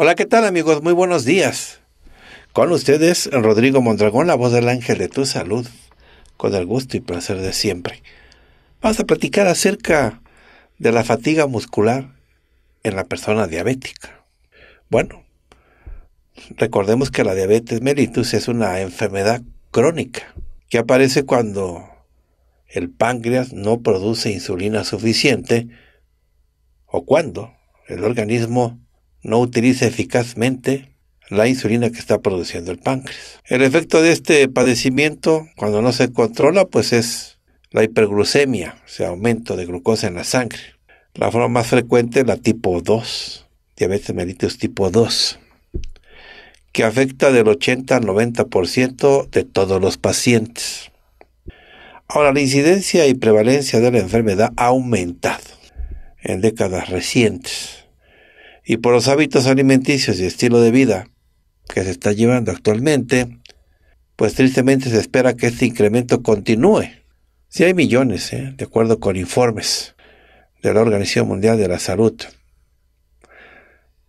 Hola, ¿qué tal amigos? Muy buenos días. Con ustedes, Rodrigo Mondragón, la voz del ángel de tu salud, con el gusto y placer de siempre. Vamos a platicar acerca de la fatiga muscular en la persona diabética. Bueno, recordemos que la diabetes mellitus es una enfermedad crónica que aparece cuando el páncreas no produce insulina suficiente o cuando el organismo no utiliza eficazmente la insulina que está produciendo el páncreas. El efecto de este padecimiento, cuando no se controla, pues es la hiperglucemia, o sea, aumento de glucosa en la sangre. La forma más frecuente es la tipo 2, diabetes mellitus tipo 2, que afecta del 80 al 90% de todos los pacientes. Ahora, la incidencia y prevalencia de la enfermedad ha aumentado en décadas recientes y por los hábitos alimenticios y estilo de vida que se está llevando actualmente, pues tristemente se espera que este incremento continúe. Si hay millones, ¿eh? de acuerdo con informes de la Organización Mundial de la Salud.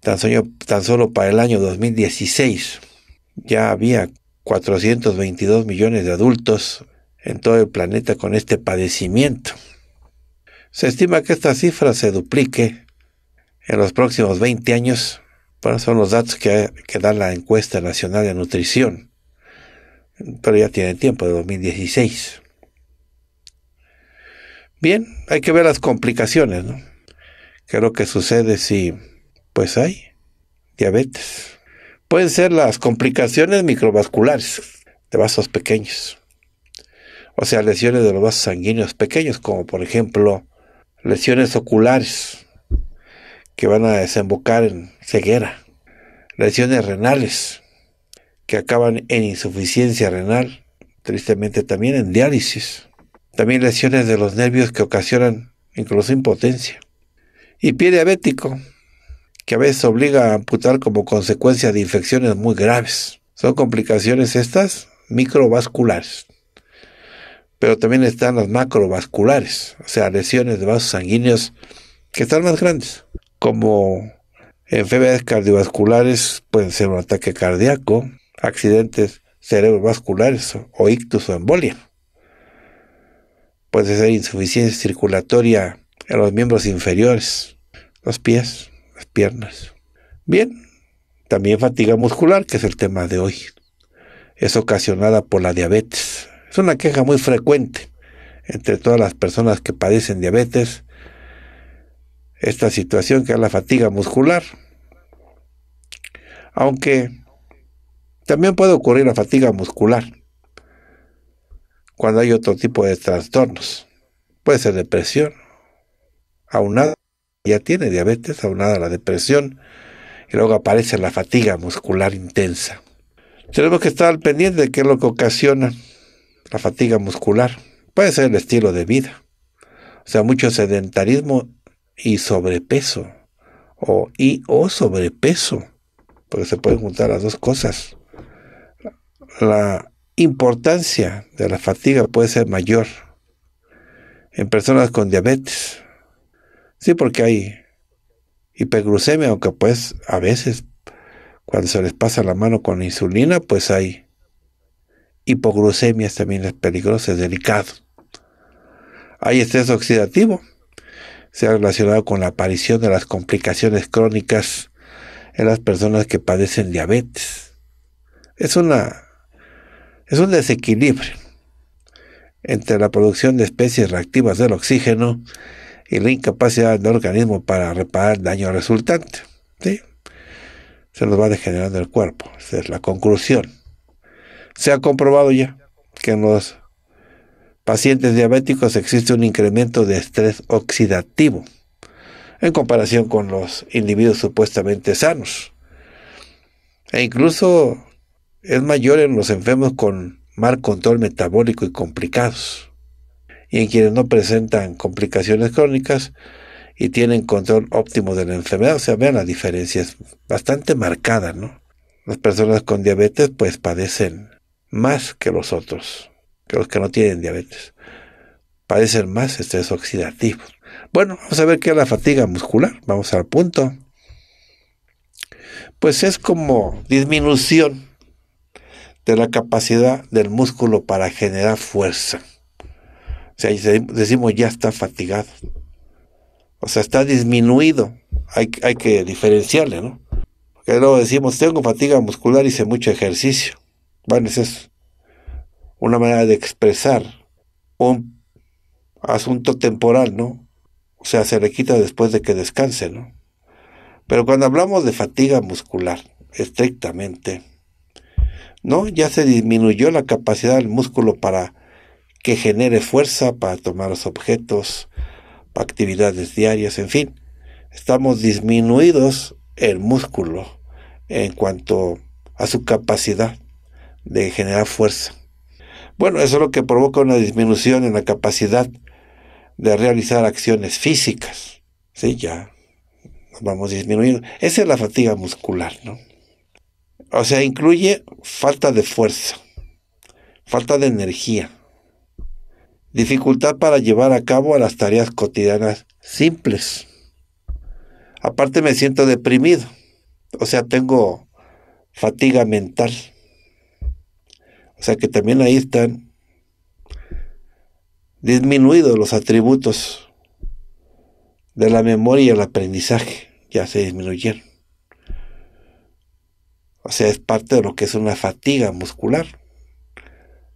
tan solo para el año 2016 ya había 422 millones de adultos en todo el planeta con este padecimiento. Se estima que esta cifra se duplique en los próximos 20 años, bueno, son los datos que, que da la encuesta nacional de nutrición, pero ya tiene tiempo, de 2016. Bien, hay que ver las complicaciones, ¿no? ¿Qué lo que sucede si, pues hay diabetes? Pueden ser las complicaciones microvasculares de vasos pequeños. O sea, lesiones de los vasos sanguíneos pequeños, como por ejemplo lesiones oculares, que van a desembocar en ceguera, lesiones renales que acaban en insuficiencia renal, tristemente también en diálisis, también lesiones de los nervios que ocasionan incluso impotencia, y pie diabético, que a veces obliga a amputar como consecuencia de infecciones muy graves. Son complicaciones estas microvasculares, pero también están las macrovasculares, o sea, lesiones de vasos sanguíneos que están más grandes como enfermedades cardiovasculares, pueden ser un ataque cardíaco, accidentes cerebrovasculares o ictus o embolia. Puede ser insuficiencia circulatoria en los miembros inferiores, los pies, las piernas. Bien, también fatiga muscular, que es el tema de hoy. Es ocasionada por la diabetes. Es una queja muy frecuente entre todas las personas que padecen diabetes esta situación que es la fatiga muscular. Aunque también puede ocurrir la fatiga muscular cuando hay otro tipo de trastornos. Puede ser depresión, aunada, ya tiene diabetes, aunada la depresión, y luego aparece la fatiga muscular intensa. Tenemos que estar al pendiente de qué es lo que ocasiona la fatiga muscular. Puede ser el estilo de vida. O sea, mucho sedentarismo y sobrepeso o y o sobrepeso, porque se pueden juntar las dos cosas. La importancia de la fatiga puede ser mayor en personas con diabetes. Sí, porque hay hiperglucemia, aunque pues a veces cuando se les pasa la mano con insulina, pues hay hipoglucemias también es peligroso, es delicado. Hay estrés oxidativo, se ha relacionado con la aparición de las complicaciones crónicas en las personas que padecen diabetes. Es, una, es un desequilibrio entre la producción de especies reactivas del oxígeno y la incapacidad del organismo para reparar el daño resultante. Se nos va degenerando el cuerpo. Esa es la conclusión. Se ha comprobado ya que en los pacientes diabéticos existe un incremento de estrés oxidativo en comparación con los individuos supuestamente sanos. E incluso es mayor en los enfermos con mal control metabólico y complicados, y en quienes no presentan complicaciones crónicas y tienen control óptimo de la enfermedad. O sea, vean la diferencia, es bastante marcada, ¿no? Las personas con diabetes pues padecen más que los otros que los que no tienen diabetes. Padecen más estrés oxidativo. Bueno, vamos a ver qué es la fatiga muscular. Vamos al punto. Pues es como disminución de la capacidad del músculo para generar fuerza. O sea, decimos ya está fatigado. O sea, está disminuido. Hay, hay que diferenciarle, ¿no? Porque luego decimos, tengo fatiga muscular, y hice mucho ejercicio. Bueno, es eso una manera de expresar un asunto temporal, ¿no? O sea, se le quita después de que descanse, ¿no? Pero cuando hablamos de fatiga muscular, estrictamente, ¿no? Ya se disminuyó la capacidad del músculo para que genere fuerza para tomar los objetos, actividades diarias, en fin. Estamos disminuidos el músculo en cuanto a su capacidad de generar fuerza. Bueno, eso es lo que provoca una disminución en la capacidad de realizar acciones físicas. Sí, ya vamos disminuyendo. Esa es la fatiga muscular, ¿no? O sea, incluye falta de fuerza, falta de energía, dificultad para llevar a cabo las tareas cotidianas simples. Aparte me siento deprimido, o sea, tengo fatiga mental. O sea que también ahí están disminuidos los atributos de la memoria y el aprendizaje, ya se disminuyeron. O sea, es parte de lo que es una fatiga muscular.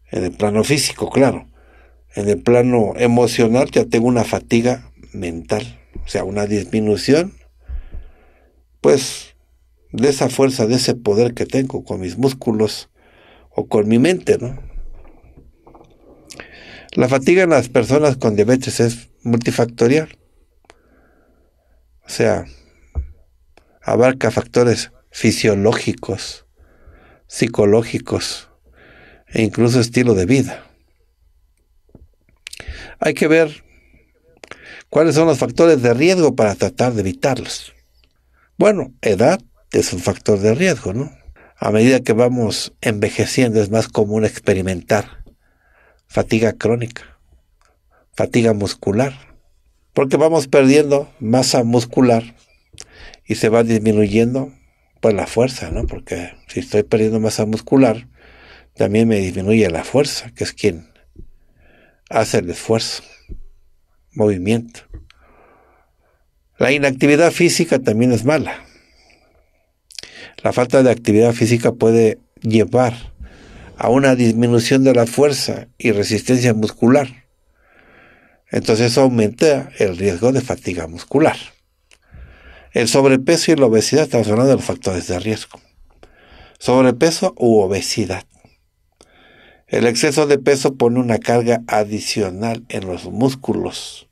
En el plano físico, claro. En el plano emocional ya tengo una fatiga mental. O sea, una disminución, pues, de esa fuerza, de ese poder que tengo con mis músculos o con mi mente, ¿no? La fatiga en las personas con diabetes es multifactorial. O sea, abarca factores fisiológicos, psicológicos e incluso estilo de vida. Hay que ver cuáles son los factores de riesgo para tratar de evitarlos. Bueno, edad es un factor de riesgo, ¿no? A medida que vamos envejeciendo es más común experimentar fatiga crónica, fatiga muscular, porque vamos perdiendo masa muscular y se va disminuyendo pues la fuerza, ¿no? Porque si estoy perdiendo masa muscular, también me disminuye la fuerza, que es quien hace el esfuerzo, movimiento. La inactividad física también es mala. La falta de actividad física puede llevar a una disminución de la fuerza y resistencia muscular. Entonces eso aumenta el riesgo de fatiga muscular. El sobrepeso y la obesidad están sonando los factores de riesgo. Sobrepeso u obesidad. El exceso de peso pone una carga adicional en los músculos.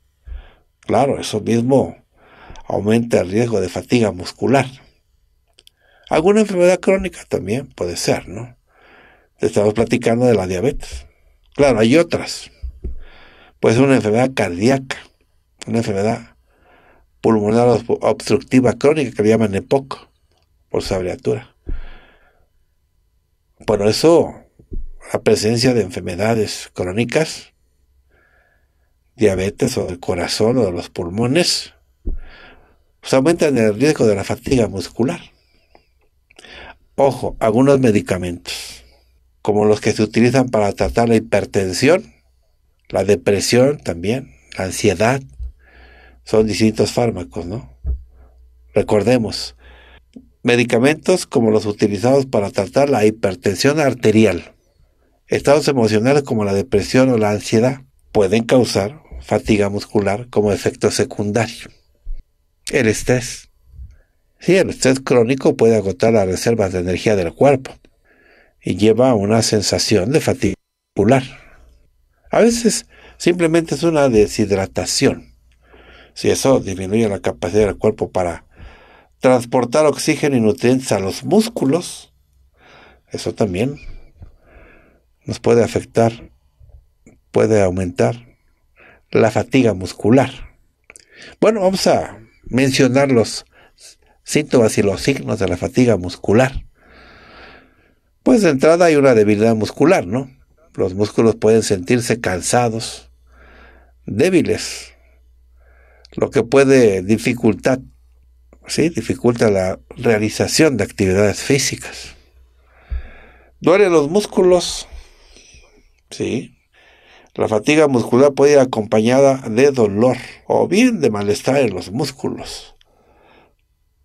Claro, eso mismo aumenta el riesgo de fatiga muscular. Alguna enfermedad crónica también puede ser, ¿no? Estamos platicando de la diabetes. Claro, hay otras. Puede ser una enfermedad cardíaca, una enfermedad pulmonar obstructiva crónica que le llaman EPOC, por su abreviatura. Por eso, la presencia de enfermedades crónicas, diabetes o del corazón o de los pulmones, pues aumentan el riesgo de la fatiga muscular. Ojo, algunos medicamentos, como los que se utilizan para tratar la hipertensión, la depresión también, la ansiedad, son distintos fármacos, ¿no? Recordemos, medicamentos como los utilizados para tratar la hipertensión arterial, estados emocionales como la depresión o la ansiedad, pueden causar fatiga muscular como efecto secundario. El estrés Sí, el estrés crónico puede agotar las reservas de energía del cuerpo y lleva a una sensación de fatiga muscular. A veces simplemente es una deshidratación. Si eso disminuye la capacidad del cuerpo para transportar oxígeno y nutrientes a los músculos, eso también nos puede afectar, puede aumentar la fatiga muscular. Bueno, vamos a mencionar los síntomas y los signos de la fatiga muscular. Pues de entrada hay una debilidad muscular, ¿no? Los músculos pueden sentirse cansados, débiles, lo que puede dificultar, ¿sí? Dificulta la realización de actividades físicas. Duelen los músculos, ¿sí? La fatiga muscular puede ir acompañada de dolor o bien de malestar en los músculos.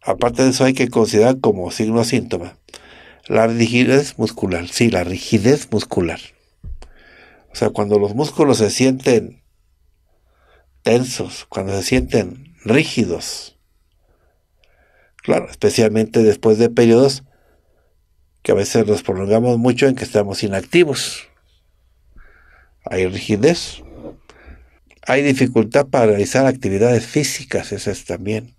Aparte de eso, hay que considerar como signo síntoma la rigidez muscular. Sí, la rigidez muscular. O sea, cuando los músculos se sienten tensos, cuando se sienten rígidos. Claro, especialmente después de periodos que a veces nos prolongamos mucho en que estamos inactivos. Hay rigidez. Hay dificultad para realizar actividades físicas, es también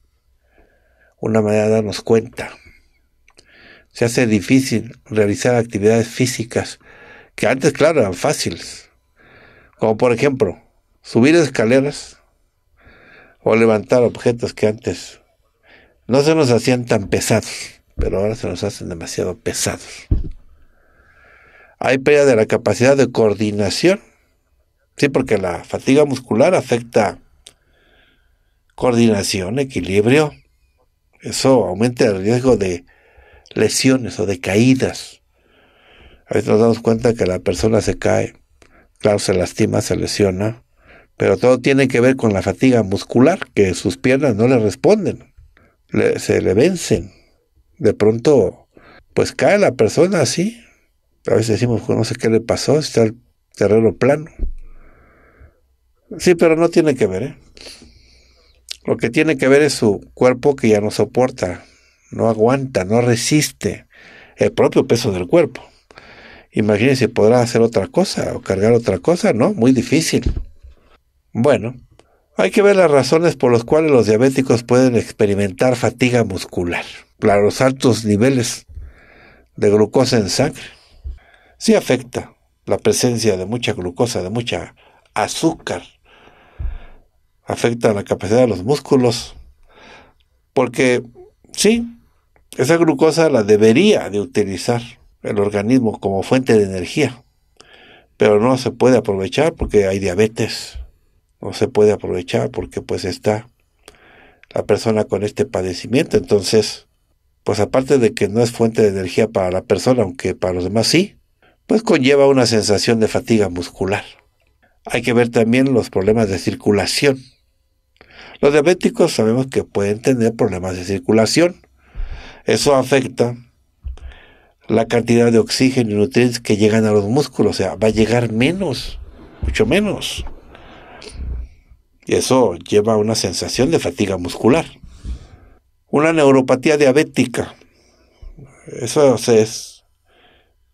una manera de darnos cuenta. Se hace difícil realizar actividades físicas que antes, claro, eran fáciles. Como por ejemplo, subir escaleras o levantar objetos que antes no se nos hacían tan pesados, pero ahora se nos hacen demasiado pesados. Hay pérdida de la capacidad de coordinación. Sí, porque la fatiga muscular afecta coordinación, equilibrio, eso aumenta el riesgo de lesiones o de caídas. A veces nos damos cuenta que la persona se cae, claro, se lastima, se lesiona, pero todo tiene que ver con la fatiga muscular, que sus piernas no le responden, se le vencen. De pronto, pues cae la persona así. A veces decimos, pues no sé qué le pasó, está el terreno plano. Sí, pero no tiene que ver, ¿eh? Lo que tiene que ver es su cuerpo que ya no soporta, no aguanta, no resiste el propio peso del cuerpo. Imagínense, ¿podrá hacer otra cosa o cargar otra cosa? No, muy difícil. Bueno, hay que ver las razones por las cuales los diabéticos pueden experimentar fatiga muscular, para los altos niveles de glucosa en sangre. Sí afecta la presencia de mucha glucosa, de mucha azúcar afecta la capacidad de los músculos. Porque sí, esa glucosa la debería de utilizar el organismo como fuente de energía, pero no se puede aprovechar porque hay diabetes, no se puede aprovechar porque pues está la persona con este padecimiento, entonces pues aparte de que no es fuente de energía para la persona, aunque para los demás sí, pues conlleva una sensación de fatiga muscular. Hay que ver también los problemas de circulación, los diabéticos sabemos que pueden tener problemas de circulación. Eso afecta la cantidad de oxígeno y nutrientes que llegan a los músculos. O sea, va a llegar menos, mucho menos. Y eso lleva a una sensación de fatiga muscular. Una neuropatía diabética. Eso es,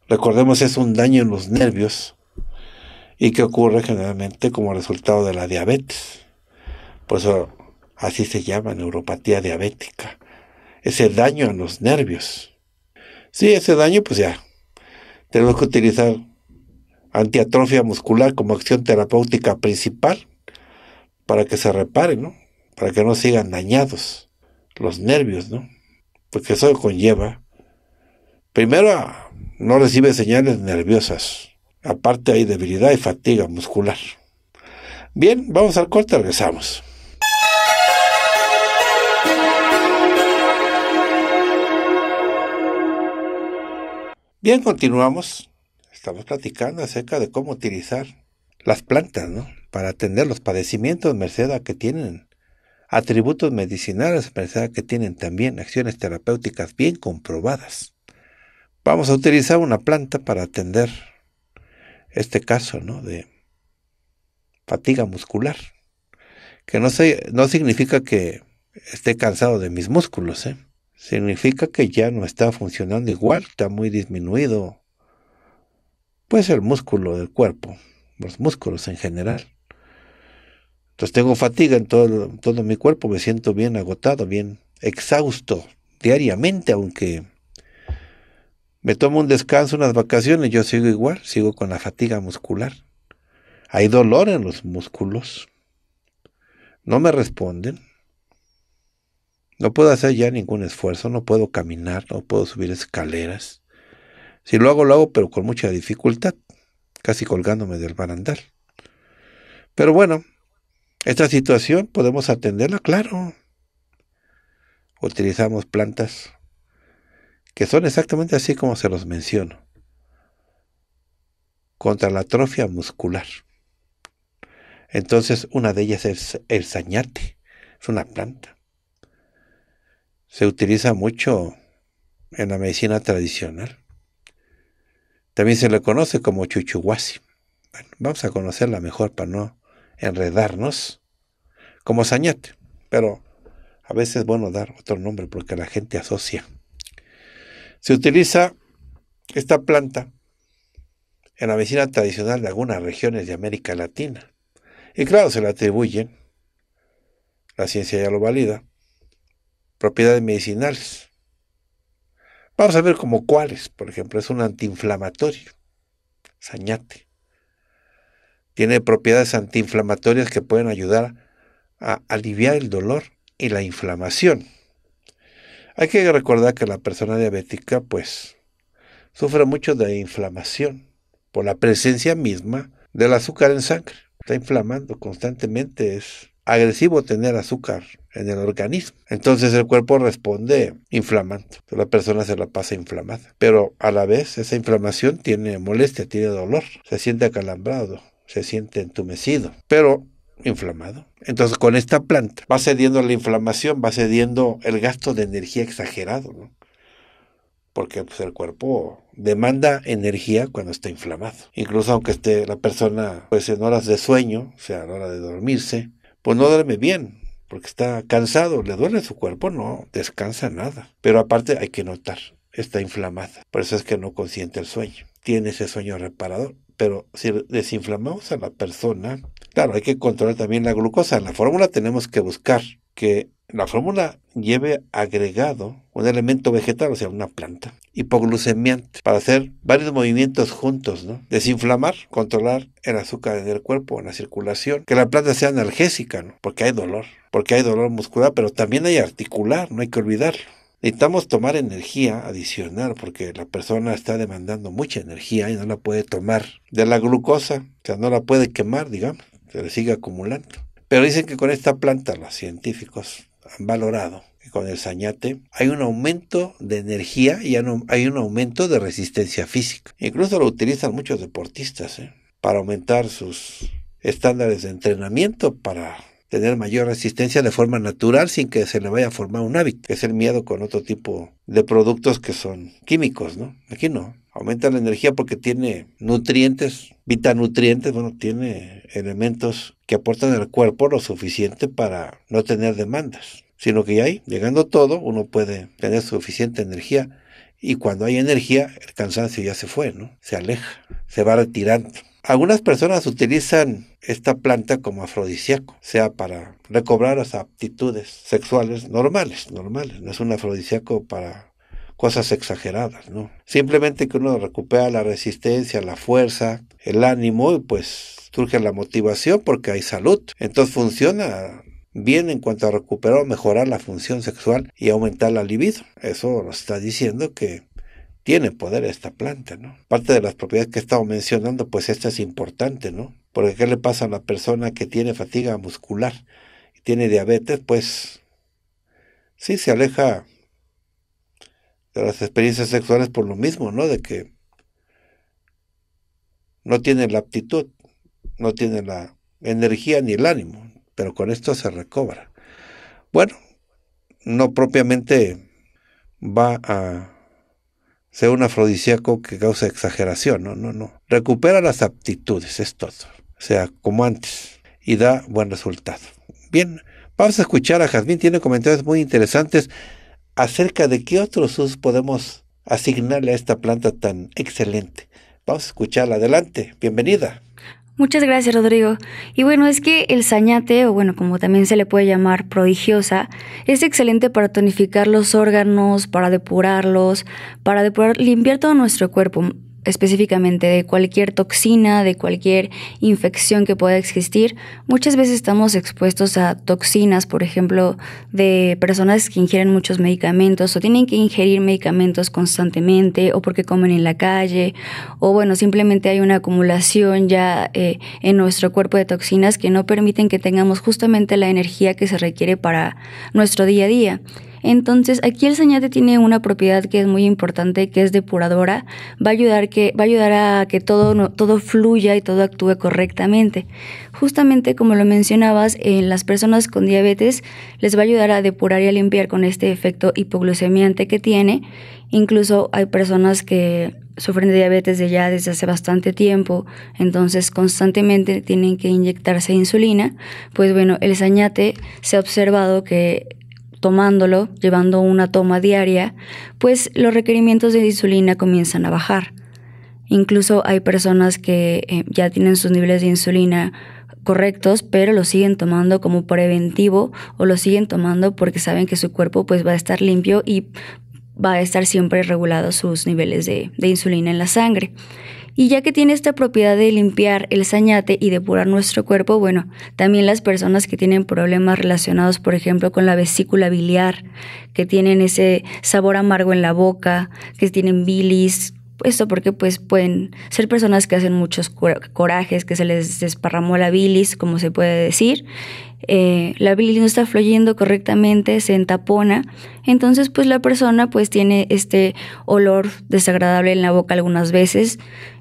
recordemos, es un daño en los nervios y que ocurre generalmente como resultado de la diabetes. Pues así se llama neuropatía diabética. Ese daño a los nervios. Sí, ese daño, pues ya. Tenemos que utilizar antiatrofia muscular como acción terapéutica principal para que se reparen, ¿no? Para que no sigan dañados los nervios, ¿no? Porque eso conlleva. Primero, no recibe señales nerviosas. Aparte hay debilidad y fatiga muscular. Bien, vamos al corte, regresamos. Bien, continuamos. Estamos platicando acerca de cómo utilizar las plantas, ¿no? Para atender los padecimientos, merced a que tienen atributos medicinales, merced a que tienen también acciones terapéuticas bien comprobadas. Vamos a utilizar una planta para atender este caso, ¿no? De fatiga muscular. Que no, se, no significa que esté cansado de mis músculos, ¿eh? significa que ya no está funcionando igual, está muy disminuido. Pues el músculo del cuerpo, los músculos en general. Entonces tengo fatiga en todo, todo mi cuerpo, me siento bien agotado, bien exhausto diariamente, aunque me tomo un descanso, unas vacaciones, yo sigo igual, sigo con la fatiga muscular. Hay dolor en los músculos, no me responden, no puedo hacer ya ningún esfuerzo, no puedo caminar, no puedo subir escaleras. Si lo hago, lo hago, pero con mucha dificultad, casi colgándome del barandal. Pero bueno, esta situación podemos atenderla, claro. Utilizamos plantas que son exactamente así como se los menciono, contra la atrofia muscular. Entonces, una de ellas es el sañate, es una planta se utiliza mucho en la medicina tradicional. También se le conoce como chuchuhuasi. vamos a conocerla mejor para no enredarnos, como sañate, pero a veces es bueno dar otro nombre porque la gente asocia. Se utiliza esta planta en la medicina tradicional de algunas regiones de América Latina. Y claro, se le atribuyen, la ciencia ya lo valida, propiedades medicinales. Vamos a ver como cuáles. Por ejemplo, es un antiinflamatorio, sañate. Tiene propiedades antiinflamatorias que pueden ayudar a aliviar el dolor y la inflamación. Hay que recordar que la persona diabética, pues, sufre mucho de inflamación por la presencia misma del azúcar en sangre. Está inflamando constantemente, es agresivo tener azúcar en el organismo. Entonces el cuerpo responde inflamando. La persona se la pasa inflamada. Pero a la vez esa inflamación tiene molestia, tiene dolor. Se siente acalambrado, se siente entumecido. Pero inflamado. Entonces con esta planta va cediendo la inflamación, va cediendo el gasto de energía exagerado, Porque pues, el cuerpo demanda energía cuando está inflamado. Incluso aunque esté la persona pues en horas de sueño, o sea, a la hora de dormirse, pues no duerme bien, porque está cansado, le duele su cuerpo, no descansa nada. Pero aparte hay que notar, está inflamada, por eso es que no consiente el sueño, tiene ese sueño reparador. Pero si desinflamamos a la persona, Claro, hay que controlar también la glucosa. En la fórmula tenemos que buscar que la fórmula lleve agregado un elemento vegetal, o sea, una planta, hipoglucemiante, para hacer varios movimientos juntos, ¿no? Desinflamar, controlar el azúcar en el cuerpo, en la circulación, que la planta sea analgésica, ¿no? Porque hay dolor, porque hay dolor muscular, pero también hay articular, no hay que olvidarlo. Necesitamos tomar energía adicional porque la persona está demandando mucha energía y no la puede tomar de la glucosa, o sea, no la puede quemar, digamos se le sigue acumulando. Pero dicen que con esta planta los científicos han valorado que con el sañate hay un aumento de energía y hay un aumento de resistencia física. Incluso lo utilizan muchos deportistas ¿eh? para aumentar sus estándares de entrenamiento para tener mayor resistencia de forma natural sin que se le vaya a formar un hábito, es el miedo con otro tipo de productos que son químicos, ¿no? Aquí no, aumenta la energía porque tiene nutrientes, vitanutrientes, bueno, tiene elementos que aportan al cuerpo lo suficiente para no tener demandas, sino que ya ahí, llegando todo, uno puede tener suficiente energía y cuando hay energía, el cansancio ya se fue, ¿no? Se aleja, se va retirando. Algunas personas utilizan esta planta como afrodisíaco, sea para recobrar las aptitudes sexuales normales, normales. No es un afrodisíaco para cosas exageradas, ¿no? Simplemente que uno recupera la resistencia, la fuerza, el ánimo y pues surge la motivación porque hay salud. Entonces funciona bien en cuanto a recuperar o mejorar la función sexual y aumentar la libido. Eso nos está diciendo que tiene poder esta planta, ¿no? Parte de las propiedades que he estado mencionando, pues esta es importante, ¿no? Porque ¿qué le pasa a la persona que tiene fatiga muscular y tiene diabetes? Pues sí, se aleja de las experiencias sexuales por lo mismo, ¿no? De que no tiene la aptitud, no tiene la energía ni el ánimo, pero con esto se recobra. Bueno, no propiamente va a ser un afrodisíaco que causa exageración, no, no, no. Recupera las aptitudes, es todo. O sea, como antes, y da buen resultado. Bien, vamos a escuchar a Jazmín, tiene comentarios muy interesantes acerca de qué otros usos podemos asignarle a esta planta tan excelente. Vamos a escucharla. Adelante. Bienvenida. Muchas gracias, Rodrigo. Y bueno, es que el sañate, o bueno, como también se le puede llamar prodigiosa, es excelente para tonificar los órganos, para depurarlos, para depurar, limpiar todo nuestro cuerpo específicamente de cualquier toxina, de cualquier infección que pueda existir. Muchas veces estamos expuestos a toxinas, por ejemplo, de personas que ingieren muchos medicamentos o tienen que ingerir medicamentos constantemente o porque comen en la calle o bueno, simplemente hay una acumulación ya eh, en nuestro cuerpo de toxinas que no permiten que tengamos justamente la energía que se requiere para nuestro día a día. Entonces aquí el sañate tiene una propiedad que es muy importante, que es depuradora, va a ayudar, que, va a, ayudar a que todo, todo fluya y todo actúe correctamente. Justamente como lo mencionabas, en eh, las personas con diabetes les va a ayudar a depurar y a limpiar con este efecto hipoglucemiante que tiene. Incluso hay personas que sufren de diabetes de ya desde hace bastante tiempo, entonces constantemente tienen que inyectarse insulina, pues bueno, el sañate se ha observado que tomándolo, llevando una toma diaria, pues los requerimientos de insulina comienzan a bajar. Incluso hay personas que eh, ya tienen sus niveles de insulina correctos, pero lo siguen tomando como preventivo o lo siguen tomando porque saben que su cuerpo pues va a estar limpio y va a estar siempre regulados sus niveles de, de insulina en la sangre. Y ya que tiene esta propiedad de limpiar el sañate y depurar nuestro cuerpo, bueno, también las personas que tienen problemas relacionados, por ejemplo, con la vesícula biliar, que tienen ese sabor amargo en la boca, que tienen bilis, esto porque pues pueden ser personas que hacen muchos corajes, que se les desparramó la bilis, como se puede decir. Eh, la bilis no está fluyendo correctamente, se entapona. Entonces pues la persona pues tiene este olor desagradable en la boca algunas veces,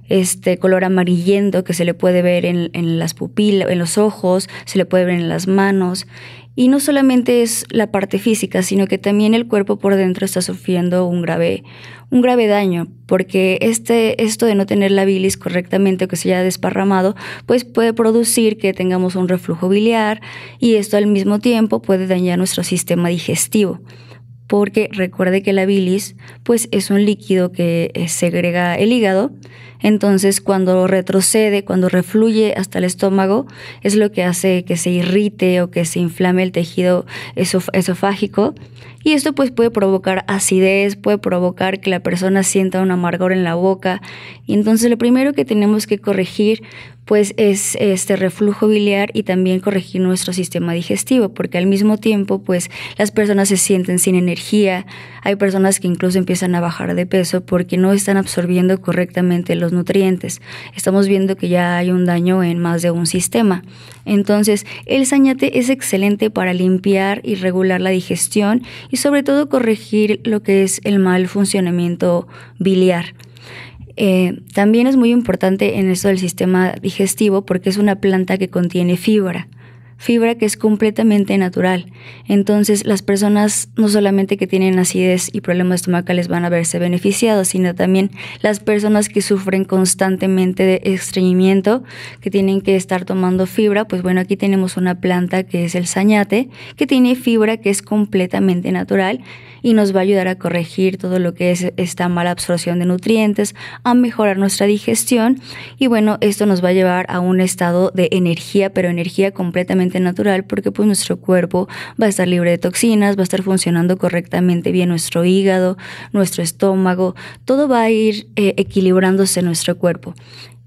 este color amarillento que se le puede ver en, en las pupilas, en los ojos, se le puede ver en las manos. Y no solamente es la parte física, sino que también el cuerpo por dentro está sufriendo un grave, un grave daño, porque este, esto de no tener la bilis correctamente, o que se haya desparramado, pues puede producir que tengamos un reflujo biliar y esto al mismo tiempo puede dañar nuestro sistema digestivo porque recuerde que la bilis pues es un líquido que eh, segrega el hígado entonces cuando retrocede, cuando refluye hasta el estómago, es lo que hace que se irrite o que se inflame el tejido esofágico. Y esto pues puede provocar acidez, puede provocar que la persona sienta un amargor en la boca. Y entonces lo primero que tenemos que corregir pues es este reflujo biliar y también corregir nuestro sistema digestivo, porque al mismo tiempo pues las personas se sienten sin energía, hay personas que incluso empiezan a bajar de peso porque no están absorbiendo correctamente los nutrientes. Estamos viendo que ya hay un daño en más de un sistema. Entonces, el sañate es excelente para limpiar y regular la digestión y sobre todo corregir lo que es el mal funcionamiento biliar. Eh, también es muy importante en esto del sistema digestivo porque es una planta que contiene fibra fibra que es completamente natural. Entonces las personas no solamente que tienen acidez y problemas estomacales van a verse beneficiados sino también las personas que sufren constantemente de estreñimiento, que tienen que estar tomando fibra, pues bueno, aquí tenemos una planta que es el sañate, que tiene fibra que es completamente natural y nos va a ayudar a corregir todo lo que es esta mala absorción de nutrientes, a mejorar nuestra digestión y bueno, esto nos va a llevar a un estado de energía, pero energía completamente natural porque pues nuestro cuerpo va a estar libre de toxinas, va a estar funcionando correctamente bien nuestro hígado, nuestro estómago, todo va a ir eh, equilibrándose en nuestro cuerpo.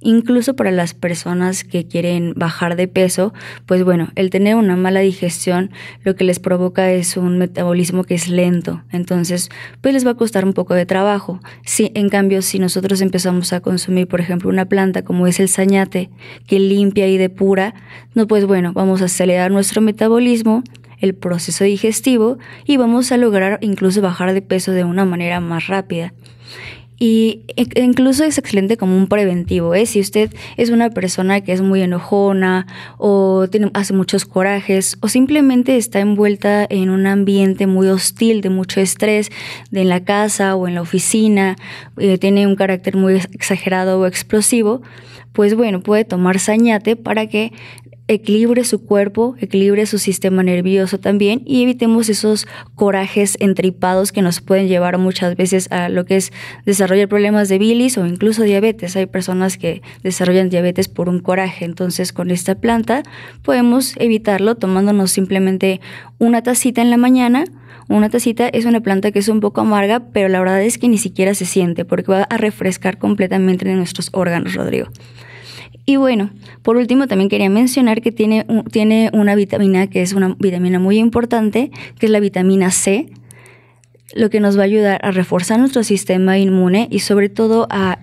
Incluso para las personas que quieren bajar de peso, pues bueno, el tener una mala digestión lo que les provoca es un metabolismo que es lento. Entonces, pues les va a costar un poco de trabajo. Si, en cambio, si nosotros empezamos a consumir, por ejemplo, una planta como es el sañate, que limpia y depura, no, pues bueno, vamos a acelerar nuestro metabolismo, el proceso digestivo y vamos a lograr incluso bajar de peso de una manera más rápida. Y e-, incluso es excelente como un preventivo, ¿eh? Si usted es una persona que es muy enojona o tiene, hace muchos corajes o simplemente está envuelta en un ambiente muy hostil, de mucho estrés, de en la casa o en la oficina, eh, tiene un carácter muy exagerado o explosivo, pues bueno, puede tomar sañate para que equilibre su cuerpo, equilibre su sistema nervioso también y evitemos esos corajes entripados que nos pueden llevar muchas veces a lo que es desarrollar problemas de bilis o incluso diabetes. Hay personas que desarrollan diabetes por un coraje, entonces con esta planta podemos evitarlo tomándonos simplemente una tacita en la mañana. Una tacita es una planta que es un poco amarga, pero la verdad es que ni siquiera se siente porque va a refrescar completamente nuestros órganos, Rodrigo. Y bueno, por último también quería mencionar que tiene, tiene una vitamina que es una vitamina muy importante, que es la vitamina C, lo que nos va a ayudar a reforzar nuestro sistema inmune y sobre todo a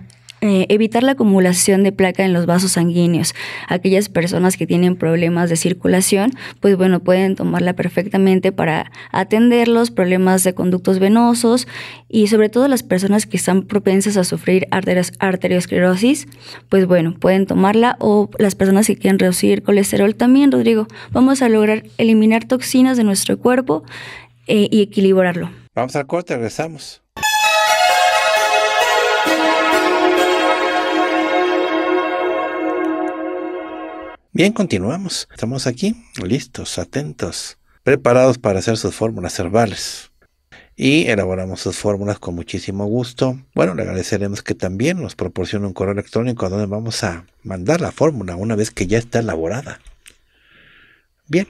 eh, evitar la acumulación de placa en los vasos sanguíneos. Aquellas personas que tienen problemas de circulación, pues bueno, pueden tomarla perfectamente para atender los problemas de conductos venosos y sobre todo las personas que están propensas a sufrir arteriosclerosis, pues bueno, pueden tomarla o las personas que quieren reducir colesterol también, Rodrigo. Vamos a lograr eliminar toxinas de nuestro cuerpo eh, y equilibrarlo. Vamos al corte, regresamos. Bien, continuamos. Estamos aquí, listos, atentos, preparados para hacer sus fórmulas herbales. Y elaboramos sus fórmulas con muchísimo gusto. Bueno, le agradeceremos que también nos proporcione un correo electrónico a donde vamos a mandar la fórmula una vez que ya está elaborada. Bien,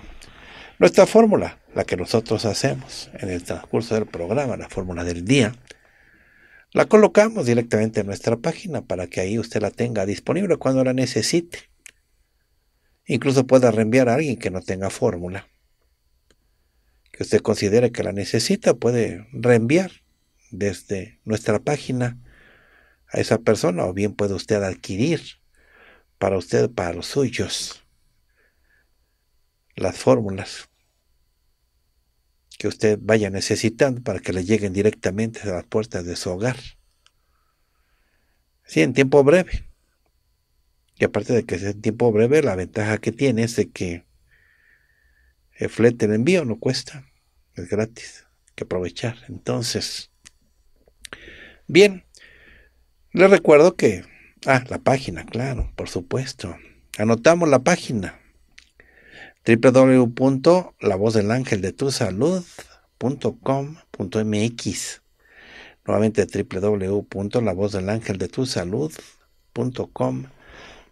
nuestra fórmula, la que nosotros hacemos en el transcurso del programa, la fórmula del día, la colocamos directamente en nuestra página para que ahí usted la tenga disponible cuando la necesite. Incluso pueda reenviar a alguien que no tenga fórmula. Que usted considere que la necesita, puede reenviar desde nuestra página a esa persona o bien puede usted adquirir para usted, para los suyos, las fórmulas que usted vaya necesitando para que le lleguen directamente a las puertas de su hogar. Sí, en tiempo breve. Y aparte de que es tiempo breve, la ventaja que tiene es de que el flete, el envío no cuesta, es gratis, hay que aprovechar. Entonces, bien, les recuerdo que, ah, la página, claro, por supuesto. Anotamos la página www.lavozdelangeldetusalud.com.mx Nuevamente www.lavozdelangeldetusalud.com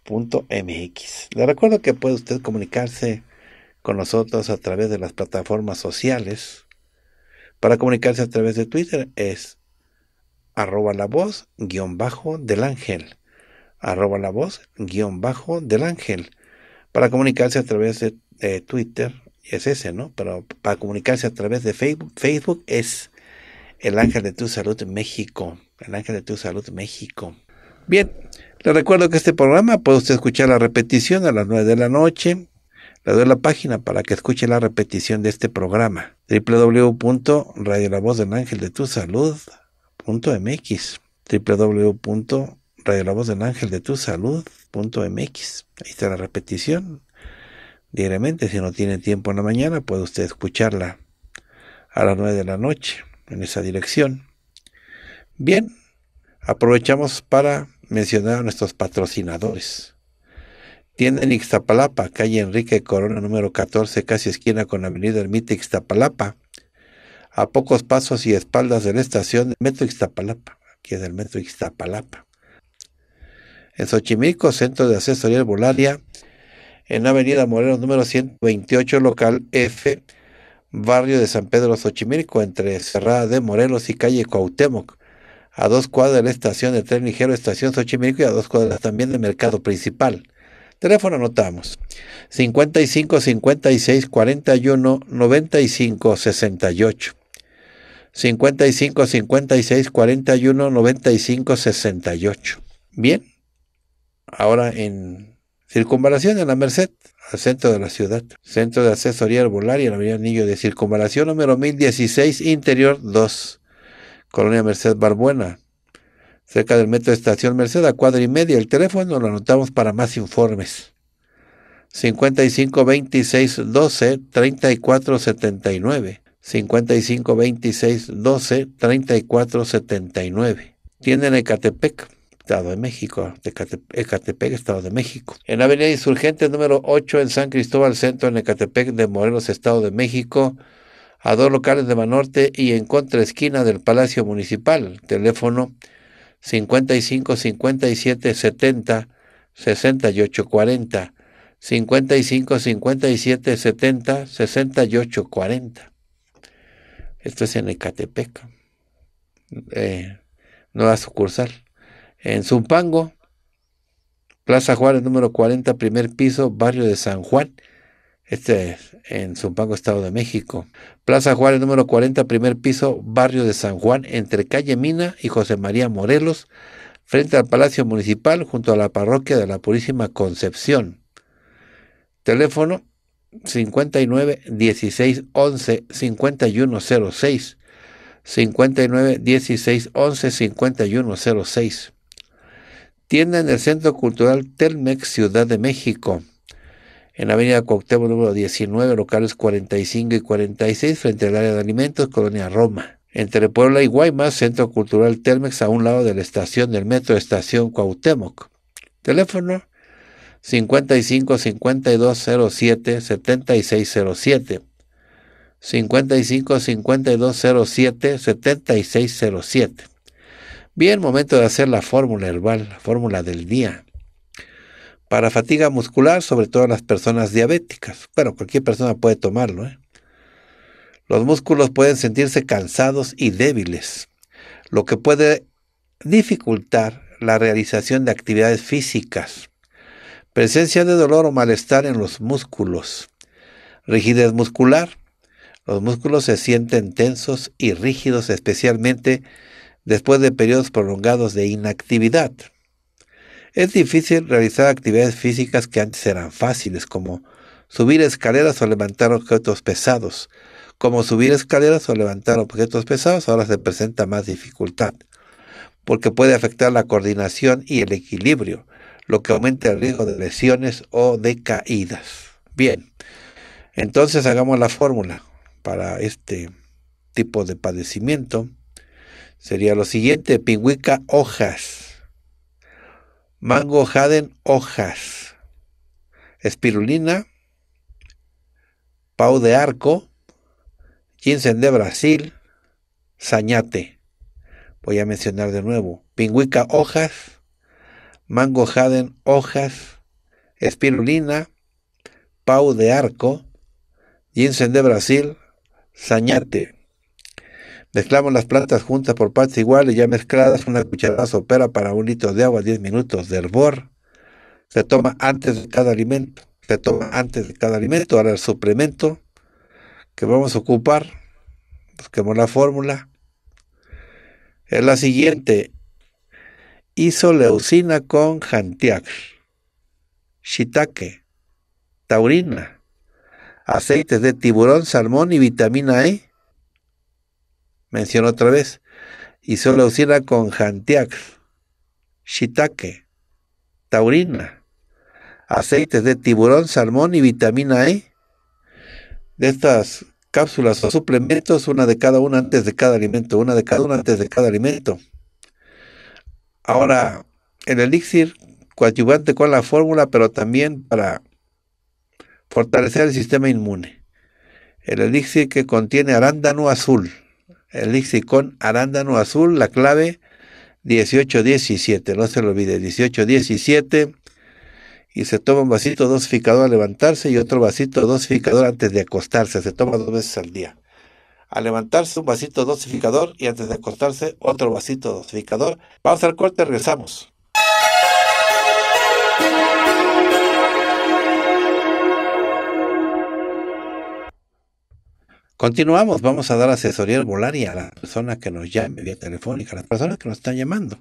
mx Le recuerdo que puede usted comunicarse con nosotros a través de las plataformas sociales. Para comunicarse a través de Twitter es arroba la voz guión bajo del ángel. Arroba la voz guión bajo del ángel. Para comunicarse a través de Twitter es ese, ¿no? Pero para comunicarse a través de Facebook, Facebook es el ángel de tu salud México. El ángel de tu salud México. Bien, le recuerdo que este programa puede usted escuchar la repetición a las 9 de la noche. Le doy la página para que escuche la repetición de este programa. www.radiolavoz-del-ángel-de-tu-salud.mx del ángel de tu saludmx Ahí está la repetición. Diariamente, si no tiene tiempo en la mañana, puede usted escucharla a las 9 de la noche en esa dirección. Bien, aprovechamos para mencionar a nuestros patrocinadores. Tienda en Ixtapalapa, calle Enrique Corona número 14, casi esquina con Avenida Ermita Ixtapalapa, a pocos pasos y espaldas de la estación Metro Ixtapalapa, aquí en el Metro Ixtapalapa. En Xochimilco, Centro de Asesoría Volaria, en Avenida Moreno, número 128, local F, barrio de San Pedro Xochimilco, entre Cerrada de Morelos y calle Cuauhtémoc a dos cuadras de la estación de tren ligero Estación Xochimilco y a dos cuadras también del mercado principal. Teléfono anotamos 55 56 41 95 68. 55 56 41 95 68. Bien, ahora en circunvalación en la Merced, al centro de la ciudad. Centro de Asesoría y la avenida Niño de Circunvalación número 1016, interior 2. Colonia Merced Barbuena, cerca del metro de Estación Merced, a cuadra y media. El teléfono lo anotamos para más informes. 55 26 12 34 79. 55 26 12 34 79. Ecatepec, Estado de México, Ecatepec, Estado de México. En Avenida Insurgente número 8 en San Cristóbal Centro, en Ecatepec de Morelos, Estado de México a dos locales de Manorte y en contra esquina del Palacio Municipal. Teléfono 55 57 70 68 40. 55 57 70 68 40. Esto es en Ecatepec. va eh, a sucursal. En Zumpango, Plaza Juárez número 40, primer piso, barrio de San Juan. Este es en Zumpango, Estado de México. Plaza Juárez número 40, primer piso, barrio de San Juan, entre calle Mina y José María Morelos, frente al Palacio Municipal, junto a la parroquia de la Purísima Concepción. Teléfono 59 16 11 5106. 59 16 11 5106. Tienda en el Centro Cultural Telmex, Ciudad de México en avenida Cuauhtémoc número 19, locales 45 y 46, frente al área de alimentos, Colonia Roma. Entre Puebla y Guaymas, Centro Cultural Telmex, a un lado de la estación del metro Estación Cuauhtémoc. Teléfono 55 5207 7607. 55 5207 7607. Bien, momento de hacer la fórmula herbal, la fórmula del día para fatiga muscular, sobre todo en las personas diabéticas. Bueno, cualquier persona puede tomarlo. ¿eh? Los músculos pueden sentirse cansados y débiles, lo que puede dificultar la realización de actividades físicas. Presencia de dolor o malestar en los músculos. Rigidez muscular. Los músculos se sienten tensos y rígidos, especialmente después de periodos prolongados de inactividad. Es difícil realizar actividades físicas que antes eran fáciles, como subir escaleras o levantar objetos pesados. Como subir escaleras o levantar objetos pesados ahora se presenta más dificultad, porque puede afectar la coordinación y el equilibrio, lo que aumenta el riesgo de lesiones o de caídas. Bien, entonces hagamos la fórmula para este tipo de padecimiento. Sería lo siguiente, pingüica hojas mango jaden hojas, espirulina, pau de arco, ginseng de Brasil, sañate. Voy a mencionar de nuevo, pingüica hojas, mango jaden hojas, espirulina, pau de arco, ginseng de Brasil, sañate. Mezclamos las plantas juntas por partes iguales, ya mezcladas, una cucharada sopera para un litro de agua, 10 minutos de hervor. Se toma antes de cada alimento. Se toma antes de cada alimento. Ahora el suplemento que vamos a ocupar, busquemos la fórmula, es la siguiente. Isoleucina con jantiac, shiitake, taurina, aceites de tiburón, salmón y vitamina E menciono otra vez, y solo usina con Jantiac, shiitake, taurina, aceites de tiburón, salmón y vitamina E. De estas cápsulas o suplementos, una de cada una antes de cada alimento, una de cada una antes de cada alimento. Ahora, el elixir coadyuvante con la fórmula, pero también para fortalecer el sistema inmune. El elixir que contiene arándano azul, elixir con arándano azul, la clave 1817, no se lo olvide, 1817. Y se toma un vasito dosificador al levantarse y otro vasito dosificador antes de acostarse. Se toma dos veces al día. Al levantarse un vasito dosificador y antes de acostarse otro vasito dosificador. Vamos al corte, regresamos. Continuamos, vamos a dar asesoría y a la persona que nos llame vía telefónica, a las personas que nos están llamando.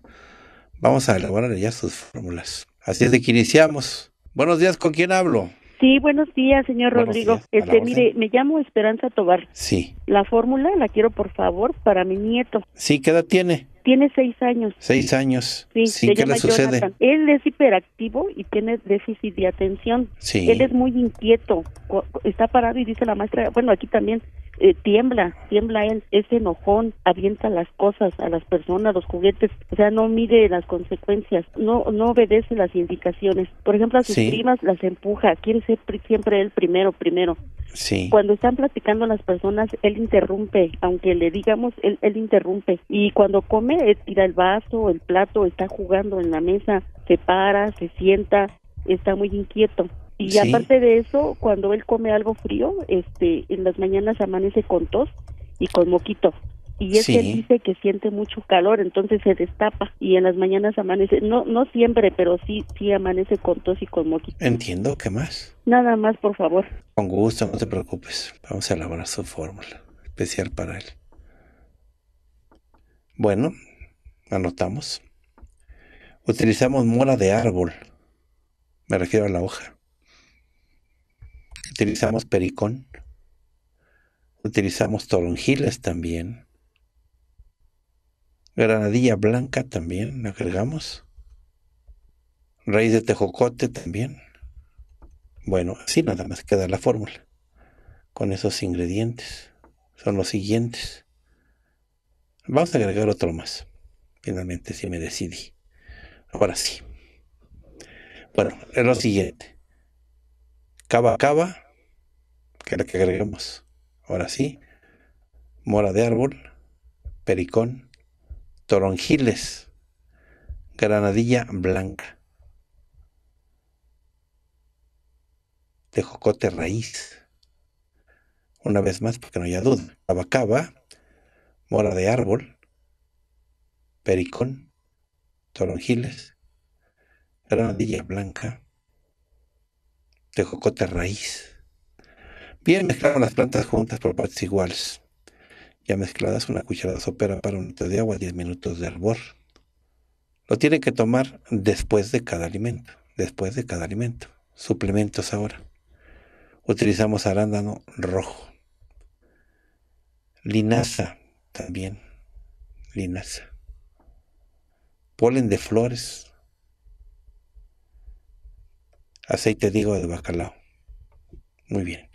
Vamos a elaborar ya sus fórmulas. Así es de que iniciamos. Buenos días, ¿con quién hablo? Sí, buenos días, señor Rodrigo. Este, mire, me llamo Esperanza Tobar. Sí. La fórmula la quiero, por favor, para mi nieto. Sí, ¿qué edad tiene? Tiene seis años. Seis años. Sí, ¿qué le sucede? Él es hiperactivo y tiene déficit de atención. Él es muy inquieto. Está parado y dice la maestra, bueno, aquí también, eh, tiembla, tiembla él, ese enojón, avienta las cosas a las personas, los juguetes, o sea, no mide las consecuencias, no no obedece las indicaciones. Por ejemplo, a sus primas las empuja, quiere ser siempre él primero, primero. Sí. Cuando están platicando las personas, él interrumpe, aunque le digamos, él, él interrumpe. Y cuando come, tira el vaso, el plato, está jugando en la mesa, se para, se sienta, está muy inquieto. Y aparte de eso, cuando él come algo frío, este, en las mañanas amanece con tos y con moquito. Y es que él dice que siente mucho calor, entonces se destapa y en las mañanas amanece, no no siempre, pero sí sí amanece con tos y con moquito. Entiendo, ¿qué más? Nada más, por favor. Con gusto, no te preocupes. Vamos a elaborar su fórmula especial para él. Bueno, anotamos. Utilizamos mola de árbol. Me refiero a la hoja utilizamos pericón, utilizamos toronjiles también, granadilla blanca también, agregamos, raíz de tejocote también. Bueno, así nada más queda la fórmula con esos ingredientes. Son los siguientes. Vamos a agregar otro más. Finalmente, si me decidí. Ahora sí. Bueno, es lo siguiente cava cava, que la que agregamos. Ahora sí, mora de árbol, pericón, toronjiles, granadilla blanca, tejocote raíz. Una vez más, porque no hay duda. Cava cava, mora de árbol, pericón, toronjiles, granadilla blanca, de cocote raíz. Bien mezclaron las plantas juntas por partes iguales. Ya mezcladas una cucharada sopera para un litro de agua, 10 minutos de hervor. Lo tienen que tomar después de cada alimento, después de cada alimento. Suplementos ahora. Utilizamos arándano rojo. Linaza también. Linaza. Polen de flores, aceite digo, de bacalao. Muy bien.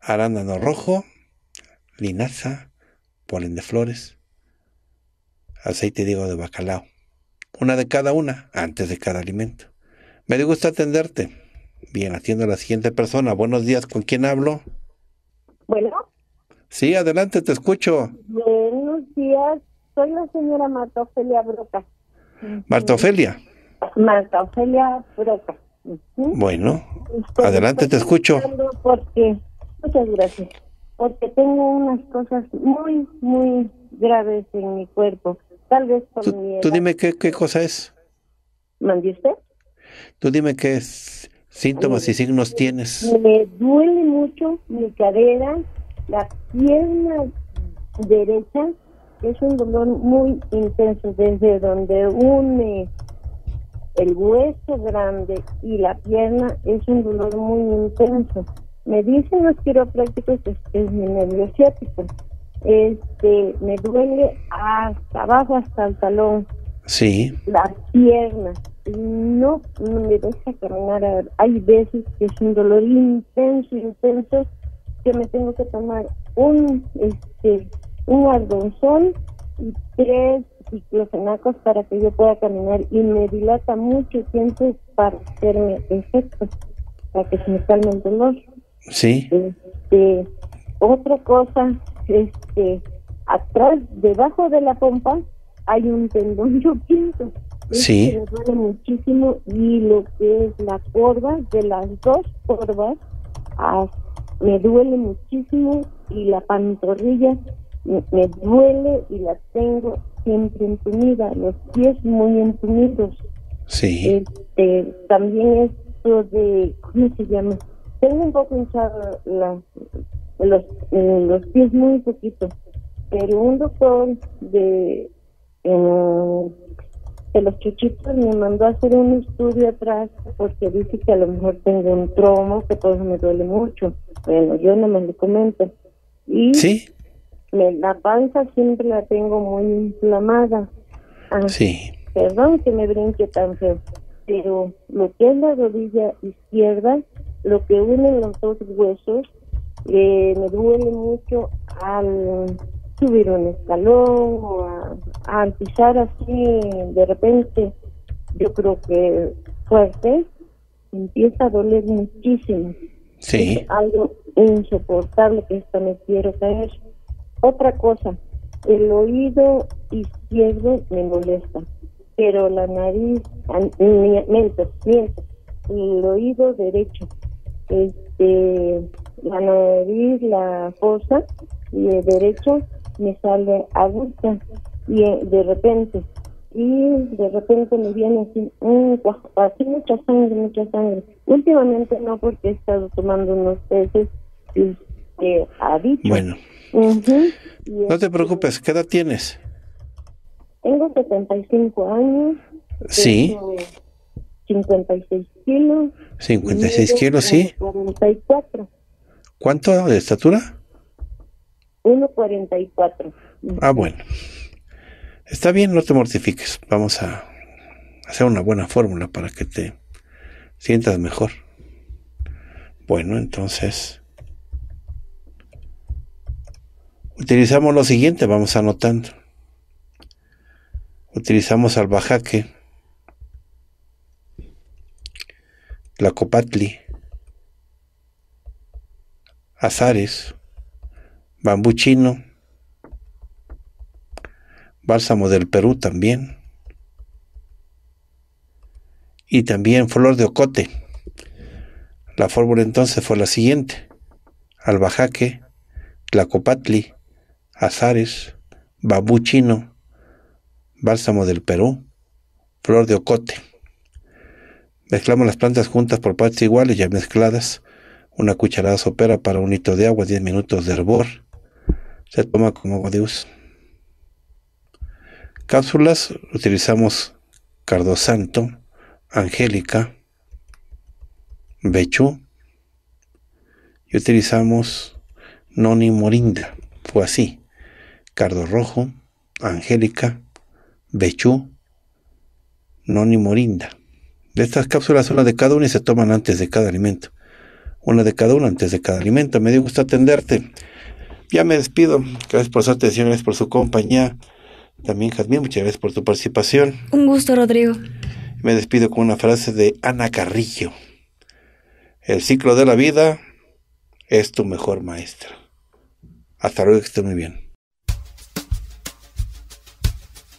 Arándano rojo, linaza, polen de flores, aceite digo, de bacalao. Una de cada una, antes de cada alimento. Me gusta atenderte. Bien, atiendo a la siguiente persona. Buenos días, ¿con quién hablo? Bueno. Sí, adelante, te escucho. Buenos días, soy la señora Marta Ofelia Broca. Marta Ofelia. Marta Ofelia Broca. Bueno, adelante, te escucho. muchas gracias, porque tengo unas cosas muy, muy graves en mi cuerpo. Tal vez tú, dime qué, qué cosa es. ¿Mandiste? Tú dime qué síntomas y signos tienes. Me duele mucho mi cadera, la pierna derecha, es un dolor muy intenso desde donde une el hueso grande y la pierna es un dolor muy intenso. Me dicen los quiroprácticos que es mi nervio ciático. Este, me duele hasta abajo, hasta el talón. Sí. la pierna No, me deja caminar. Hay veces que es un dolor intenso, intenso, que me tengo que tomar un, este, un y tres ciclofenacos para que yo pueda caminar y me dilata mucho tiempo para hacerme efecto para que se me calme el dolor. Sí. Este, otra cosa, este, atrás, debajo de la pompa, hay un tendón yo pinto este me duele muchísimo y lo que es la corva, de las dos corvas, ah, me duele muchísimo y la pantorrilla me duele y la tengo siempre entumida, los pies muy entumidos. Sí. Este, también esto de, ¿cómo se llama? Tengo un poco hinchado la, los, eh, los pies muy poquito, pero un doctor de, de los chuchitos me mandó a hacer un estudio atrás porque dice que a lo mejor tengo un tromo, que todo me duele mucho. Bueno, yo no me lo comento. Y ¿Sí? la panza siempre la tengo muy inflamada. Ah, sí. Perdón que me brinque tan feo, pero lo que es la rodilla izquierda, lo que une los dos huesos, me duele mucho al subir un escalón o a, pisar así de repente, yo creo que fuerte, empieza a doler muchísimo. Sí. algo insoportable que hasta me quiero caer. Otra cosa, el oído izquierdo me molesta, pero la nariz, miento, miento, el oído derecho, este, la nariz, la fosa y el derecho me sale aguda y eh, de repente y de repente me viene así, mm, así mucha sangre, mucha sangre. Últimamente no porque he estado tomando unos peces este, adictos. Bueno. No te este, preocupes, ¿qué edad tienes? Tengo 75 años. Sí. 56 kilos. 56 kilos, sí. 1,44. ¿Cuánto de estatura? 1,44. Ah, bueno. Está bien, no te mortifiques. Vamos a hacer una buena fórmula para que te sientas mejor. Bueno, entonces Utilizamos lo siguiente, vamos anotando. Utilizamos albajaque, tlacopatli, azares, bambú chino, bálsamo del Perú también, y también flor de ocote. La fórmula entonces fue la siguiente: albajaque, tlacopatli, azares, babú chino, bálsamo del Perú, flor de ocote. Mezclamos las plantas juntas por partes iguales, ya mezcladas. Una cucharada sopera para un litro de agua, 10 minutos de hervor. Se toma como agua de uso. Cápsulas utilizamos cardosanto, angélica, bechu y utilizamos noni morinda. Fue así. Cardo Rojo, Angélica, Bechú, Noni Morinda. De Estas cápsulas, una de cada una y se toman antes de cada alimento. Una de cada una antes de cada alimento. Me dio gusto atenderte. Ya me despido. Gracias por su atención, gracias por su compañía. También, Jazmín, muchas gracias por tu participación. Un gusto, Rodrigo. Me despido con una frase de Ana Carrillo. El ciclo de la vida es tu mejor maestro. Hasta luego, que esté muy bien.